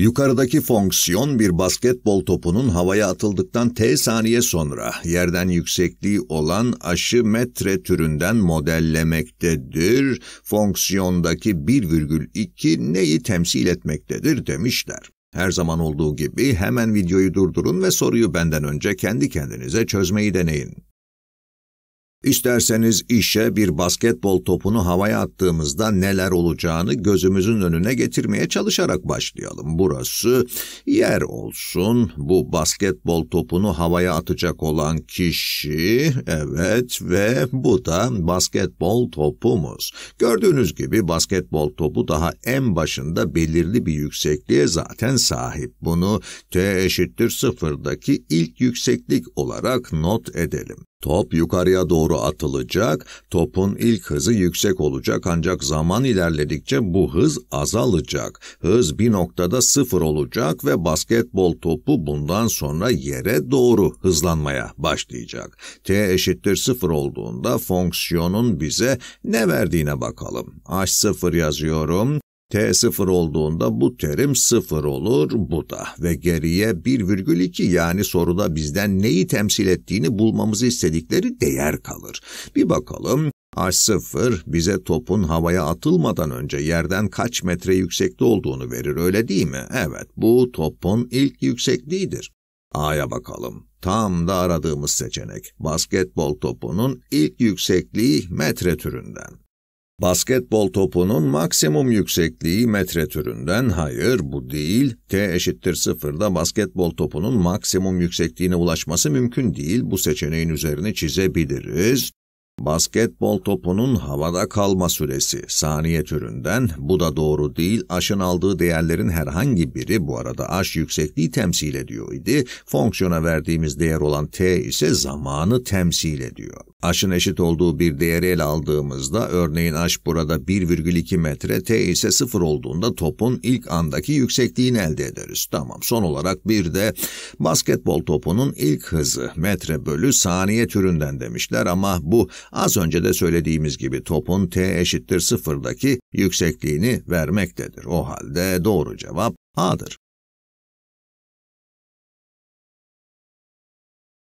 Yukarıdaki fonksiyon bir basketbol topunun havaya atıldıktan t saniye sonra yerden yüksekliği olan aşı metre türünden modellemektedir. Fonksiyondaki 1,2 neyi temsil etmektedir demişler. Her zaman olduğu gibi hemen videoyu durdurun ve soruyu benden önce kendi kendinize çözmeyi deneyin. İsterseniz işe bir basketbol topunu havaya attığımızda neler olacağını gözümüzün önüne getirmeye çalışarak başlayalım. Burası yer olsun. Bu basketbol topunu havaya atacak olan kişi, evet ve bu da basketbol topumuz. Gördüğünüz gibi basketbol topu daha en başında belirli bir yüksekliğe zaten sahip. Bunu t eşittir sıfırdaki ilk yükseklik olarak not edelim. Top yukarıya doğru atılacak, topun ilk hızı yüksek olacak ancak zaman ilerledikçe bu hız azalacak. Hız bir noktada sıfır olacak ve basketbol topu bundan sonra yere doğru hızlanmaya başlayacak. T eşittir sıfır olduğunda fonksiyonun bize ne verdiğine bakalım. H sıfır yazıyorum, T sıfır olduğunda bu terim sıfır olur, bu da ve geriye 1,2 yani soruda bizden neyi temsil ettiğini bulmamızı istedikleri değer kalır. Bir bakalım h sıfır bize topun havaya atılmadan önce yerden kaç metre yüksekte olduğunu verir öyle değil mi? Evet bu topun ilk yüksekliğidir. A'ya bakalım. Tam da aradığımız seçenek. Basketbol topunun ilk yüksekliği metre türünden. Basketbol topunun maksimum yüksekliği metre türünden, hayır bu değil, t eşittir sıfırda basketbol topunun maksimum yüksekliğine ulaşması mümkün değil, bu seçeneğin üzerine çizebiliriz. Basketbol topunun havada kalma süresi saniye türünden, bu da doğru değil, aşın aldığı değerlerin herhangi biri, bu arada aş yüksekliği temsil ediyor idi, fonksiyona verdiğimiz değer olan t ise zamanı temsil ediyor. Aşın eşit olduğu bir değeri ele aldığımızda örneğin aş burada 1,2 metre, t ise 0 olduğunda topun ilk andaki yüksekliğini elde ederiz. Tamam son olarak bir de basketbol topunun ilk hızı metre bölü saniye türünden demişler ama bu az önce de söylediğimiz gibi topun t eşittir 0'daki yüksekliğini vermektedir. O halde doğru cevap A'dır.